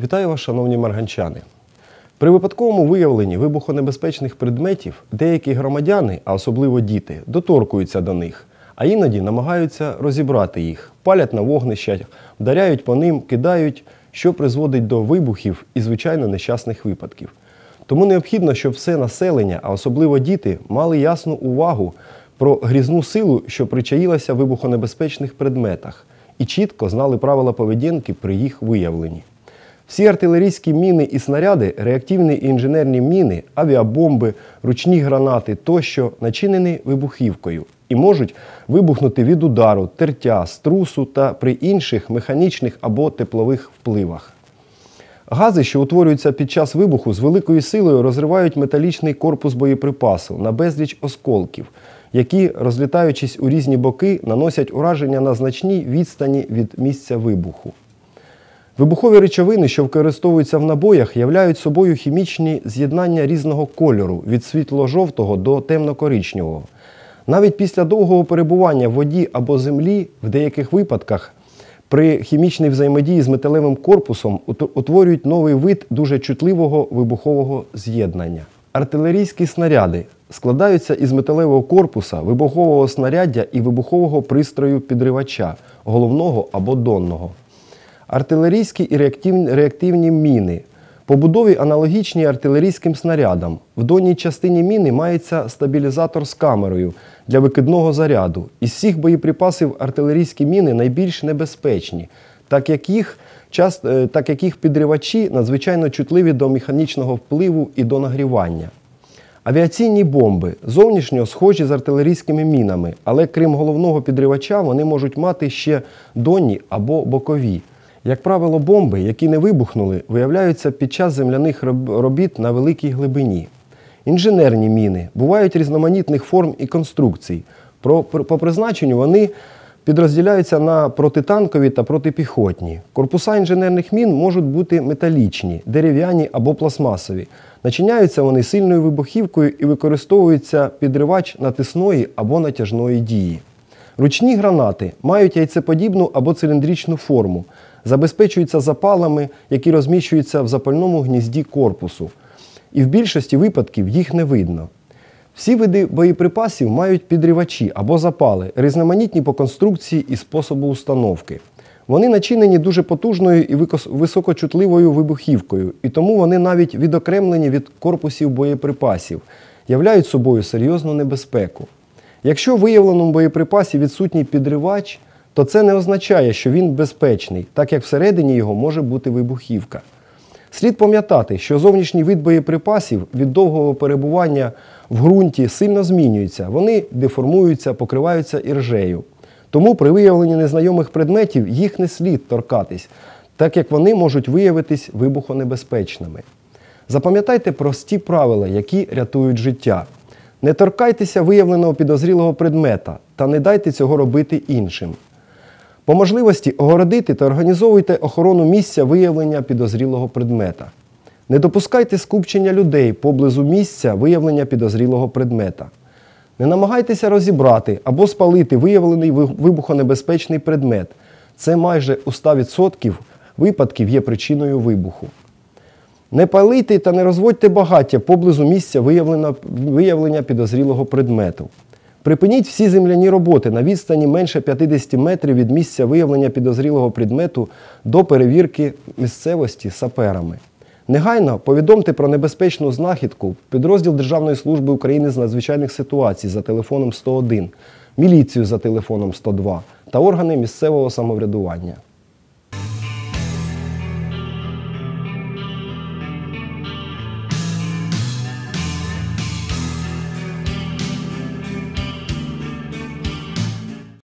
Вітаю вас, шановні марганчани. При випадковому виявленні вибухонебезпечних предметів деякі громадяни, а особливо діти, доторкуються до них, а іноді намагаються розібрати їх, палять на вогнища, вдаряють по ним, кидають, що призводить до вибухів і, звичайно, нещасних випадків. Тому необхідно, щоб все населення, а особливо діти, мали ясну увагу про грізну силу, що причаїлася в вибухонебезпечних предметах, і чітко знали правила поведінки при їх виявленні. Всі артилерійські міни і снаряди, реактивні і інженерні міни, авіабомби, ручні гранати тощо начинені вибухівкою і можуть вибухнути від удару, тертя, струсу та при інших механічних або теплових впливах. Гази, що утворюються під час вибуху, з великою силою розривають металічний корпус боєприпасу на безліч осколків, які, розлітаючись у різні боки, наносять ураження на значній відстані від місця вибуху. Вибухові речовини, що використовуються в набоях, являють собою хімічні з'єднання різного кольору від світло-жовтого до темно-коричневого. Навіть після довгого перебування в воді або землі, в деяких випадках, при хімічній взаємодії з металевим корпусом утворюють новий вид дуже чутливого вибухового з'єднання. Артилерійські снаряди складаються із металевого корпуса, вибухового снаряддя і вибухового пристрою підривача, головного або донного артилерійські і реактивні, міни. Побудові аналогічні артилерійським снарядам. В донній частині міни мається стабілізатор з камерою для викидного заряду. Із всіх боєприпасів артилерійські міни найбільш небезпечні, так як їх е, так як їх підривачі надзвичайно чутливі до механічного впливу і до нагрівання. Авіаційні бомби зовнішньо схожі з артилерійськими мінами, але крім головного підривача, вони можуть мати ще донні або бокові. Як правило, бомби, які не вибухнули, виявляються під час земляних робіт на великій глибині. Інженерні міни бувають різноманітних форм і конструкцій. по призначенню вони підрозділяються на протитанкові та протипіхотні. Корпуса інженерних мін можуть бути металічні, дерев'яні або пластмасові. Начиняються вони сильною вибухівкою і використовуються підривач натисної або натяжної дії. Ручні гранати мають яйцеподібну або циліндричну форму, забезпечуються запалами, які розміщуються в запальному гнізді корпусу. І в більшості випадків їх не видно. Всі види боєприпасів мають підривачі або запали, різноманітні по конструкції і способу установки. Вони начинені дуже потужною і високочутливою вибухівкою, і тому вони навіть відокремлені від корпусів боєприпасів, являють собою серйозну небезпеку. Якщо в виявленому боєприпасі відсутній підривач, то це не означає, що він безпечний, так як всередині його може бути вибухівка. Слід пам'ятати, що зовнішній вид боєприпасів від довгого перебування в ґрунті сильно змінюється, вони деформуються, покриваються іржею. Тому при виявленні незнайомих предметів їх не слід торкатись, так як вони можуть виявитись вибухонебезпечними. Запам'ятайте прості правила, які рятують життя. Не торкайтеся виявленого підозрілого предмета та не дайте цього робити іншим. По можливості огородити та організовуйте охорону місця виявлення підозрілого предмета. Не допускайте скупчення людей поблизу місця виявлення підозрілого предмета. Не намагайтеся розібрати або спалити виявлений вибухонебезпечний предмет. Це майже у 100% випадків є причиною вибуху. Не палити та не розводьте багаття поблизу місця виявлення підозрілого предмету. Припиніть всі земляні роботи на відстані менше 50 метрів від місця виявлення підозрілого предмету до перевірки місцевості саперами. Негайно повідомте про небезпечну знахідку підрозділ Державної служби України з надзвичайних ситуацій за телефоном 101, міліцію за телефоном 102 та органи місцевого самоврядування.